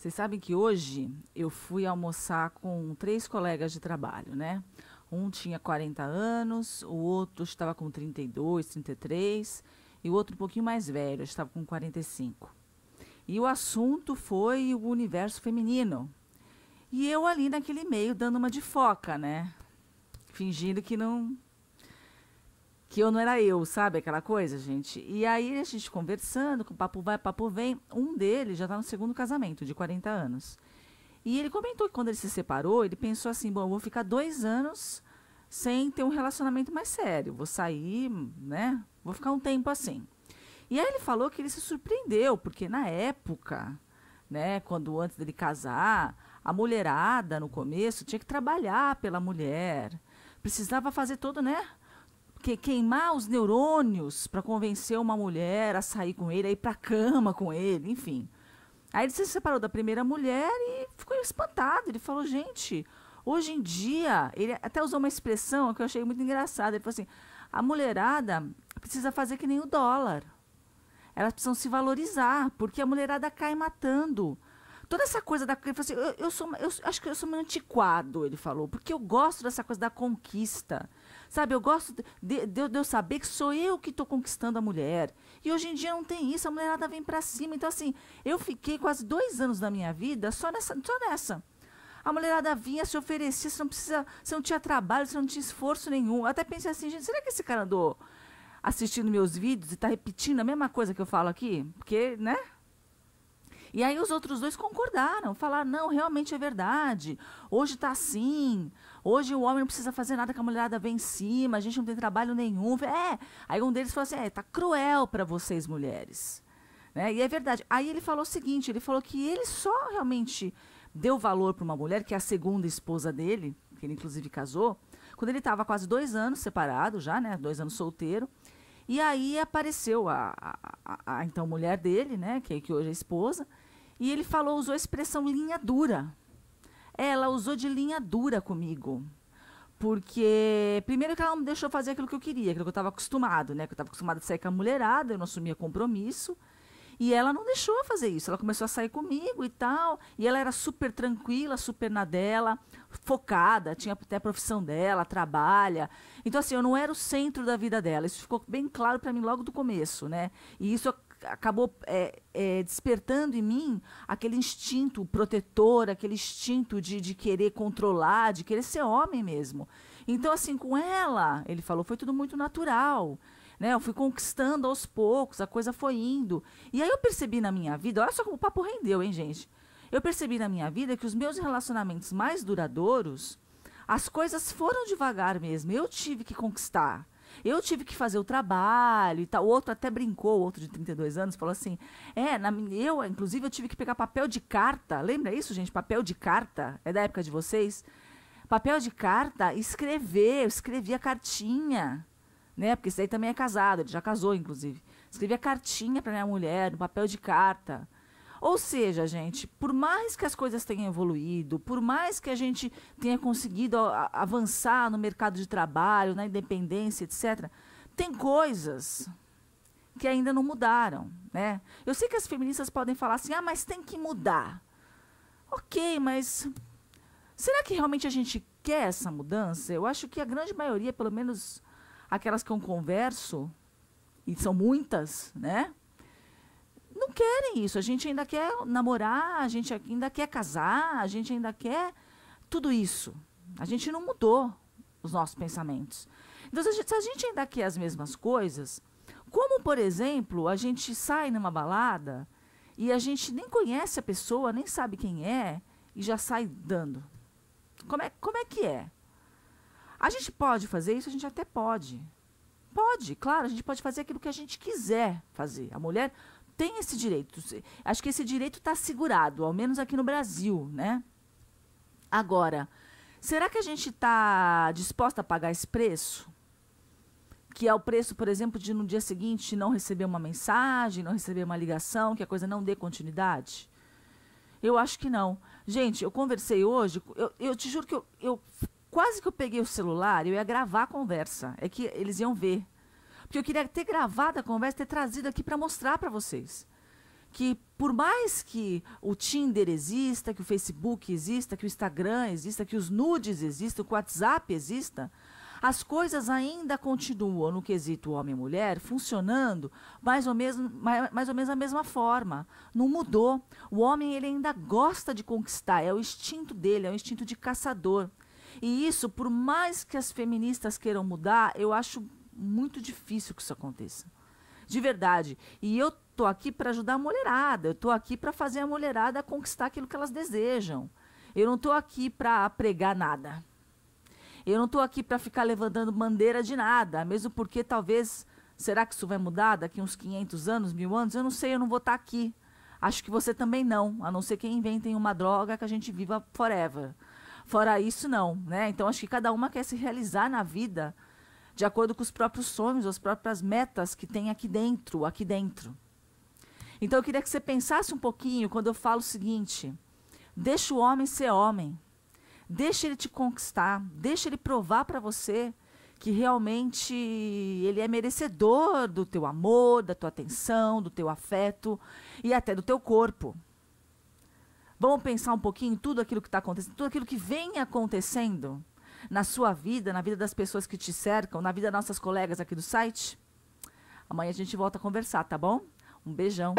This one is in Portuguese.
Vocês sabem que hoje eu fui almoçar com três colegas de trabalho, né? Um tinha 40 anos, o outro estava com 32, 33 e o outro um pouquinho mais velho, estava com 45. E o assunto foi o universo feminino. E eu ali naquele meio dando uma de foca, né? Fingindo que não que eu não era eu, sabe? Aquela coisa, gente. E aí a gente conversando, com papo vai, papo vem. Um deles já está no segundo casamento, de 40 anos. E ele comentou que quando ele se separou, ele pensou assim: bom, eu vou ficar dois anos sem ter um relacionamento mais sério. Vou sair, né? Vou ficar um tempo assim. E aí ele falou que ele se surpreendeu, porque na época, né, quando antes dele casar, a mulherada no começo tinha que trabalhar pela mulher, precisava fazer todo, né, que queimar os neurônios para convencer uma mulher a sair com ele, a ir para cama com ele, enfim. Aí ele se separou da primeira mulher e ficou espantado. Ele falou, gente, hoje em dia, ele até usou uma expressão que eu achei muito engraçada. Ele falou assim: a mulherada precisa fazer que nem o dólar. Elas precisam se valorizar, porque a mulherada cai matando toda essa coisa da. Ele falou assim, eu, eu, sou, eu acho que eu sou meio antiquado, ele falou, porque eu gosto dessa coisa da conquista. Sabe, eu gosto de, de, de eu saber que sou eu que estou conquistando a mulher. E hoje em dia não tem isso, a mulherada vem para cima. Então, assim, eu fiquei quase dois anos da minha vida só nessa. Só nessa. A mulherada vinha, se oferecia, você não precisa, você não tinha trabalho, você não tinha esforço nenhum. Eu até pensei assim, gente, será que esse cara andou assistindo meus vídeos e está repetindo a mesma coisa que eu falo aqui? Porque, né? E aí os outros dois concordaram, falaram: não, realmente é verdade. Hoje está assim. Hoje o homem não precisa fazer nada que a mulherada vem em cima, a gente não tem trabalho nenhum. É. Aí um deles falou assim: é, tá cruel para vocês mulheres. Né? E é verdade. Aí ele falou o seguinte: ele falou que ele só realmente deu valor para uma mulher, que é a segunda esposa dele, que ele inclusive casou, quando ele estava quase dois anos separado já, né? Dois anos solteiro. E aí apareceu a, a, a, a então mulher dele, né, que, que hoje é esposa, e ele falou, usou a expressão linha dura. Ela usou de linha dura comigo. Porque, primeiro que ela não deixou fazer aquilo que eu queria, aquilo que eu estava acostumado, né? Que eu estava acostumado a sair com a mulherada, eu não assumia compromisso. E ela não deixou fazer isso. Ela começou a sair comigo e tal. E ela era super tranquila, super na dela, focada, tinha até a profissão dela, trabalha. Então, assim, eu não era o centro da vida dela. Isso ficou bem claro para mim logo do começo, né? E isso acabou é, é, despertando em mim aquele instinto protetor, aquele instinto de, de querer controlar, de querer ser homem mesmo. Então, assim, com ela, ele falou, foi tudo muito natural né? Eu fui conquistando aos poucos, a coisa foi indo. E aí eu percebi na minha vida, olha só como o papo rendeu, hein, gente? Eu percebi na minha vida que os meus relacionamentos mais duradouros, as coisas foram devagar mesmo. Eu tive que conquistar. Eu tive que fazer o trabalho e tal. O outro até brincou, o outro de 32 anos, falou assim: É, na, eu, inclusive, eu tive que pegar papel de carta. Lembra isso, gente? Papel de carta? É da época de vocês? Papel de carta, escrever. Eu escrevia cartinha né? Porque esse aí também é casado, ele já casou, inclusive. Escrevia cartinha para minha mulher, no papel de carta. Ou seja, gente, por mais que as coisas tenham evoluído, por mais que a gente tenha conseguido avançar no mercado de trabalho, na independência, etc., tem coisas que ainda não mudaram, né? Eu sei que as feministas podem falar assim: "Ah, mas tem que mudar". OK, mas será que realmente a gente quer essa mudança? Eu acho que a grande maioria, pelo menos aquelas que eu converso, e são muitas, né? Não querem isso. A gente ainda quer namorar, a gente ainda quer casar, a gente ainda quer tudo isso. A gente não mudou os nossos pensamentos. Então, se a gente, se a gente ainda quer as mesmas coisas, como, por exemplo, a gente sai numa balada e a gente nem conhece a pessoa, nem sabe quem é, e já sai dando. Como é, como é que é? A gente pode fazer isso, a gente até pode. Pode, claro, a gente pode fazer aquilo que a gente quiser fazer. A mulher tem esse direito. Acho que esse direito está segurado, ao menos aqui no Brasil, né? Agora, será que a gente está disposta a pagar esse preço? Que é o preço, por exemplo, de no dia seguinte não receber uma mensagem, não receber uma ligação, que a coisa não dê continuidade? Eu acho que não. Gente, eu conversei hoje, eu, eu te juro que eu, eu Quase que eu peguei o celular e eu ia gravar a conversa. É que eles iam ver. Porque eu queria ter gravado a conversa, ter trazido aqui para mostrar para vocês. Que por mais que o Tinder exista, que o Facebook exista, que o Instagram exista, que os nudes existam, que o WhatsApp exista, as coisas ainda continuam no quesito homem e mulher funcionando mais ou menos, mais, mais ou menos da mesma forma. Não mudou. O homem ele ainda gosta de conquistar, é o instinto dele, é o instinto de caçador. E isso, por mais que as feministas queiram mudar, eu acho muito difícil que isso aconteça. De verdade. E eu tô aqui para ajudar a mulherada, eu tô aqui para fazer a mulherada conquistar aquilo que elas desejam. Eu não tô aqui para pregar nada. Eu não estou aqui para ficar levantando bandeira de nada, mesmo porque talvez. Será que isso vai mudar daqui uns 500 anos, mil anos? Eu não sei, eu não vou estar tá aqui. Acho que você também não, a não ser que inventem uma droga que a gente viva forever. Fora isso, não. Né? Então, acho que cada uma quer se realizar na vida de acordo com os próprios sonhos, as próprias metas que tem aqui dentro, aqui dentro. Então, eu queria que você pensasse um pouquinho quando eu falo o seguinte: deixa o homem ser homem. Deixa ele te conquistar, deixa ele provar para você que realmente ele é merecedor do teu amor, da tua atenção, do teu afeto e até do teu corpo. Vamos pensar um pouquinho em tudo aquilo que está acontecendo, tudo aquilo que vem acontecendo na sua vida, na vida das pessoas que te cercam, na vida das nossas colegas aqui do site? Amanhã a gente volta a conversar, tá bom? Um beijão.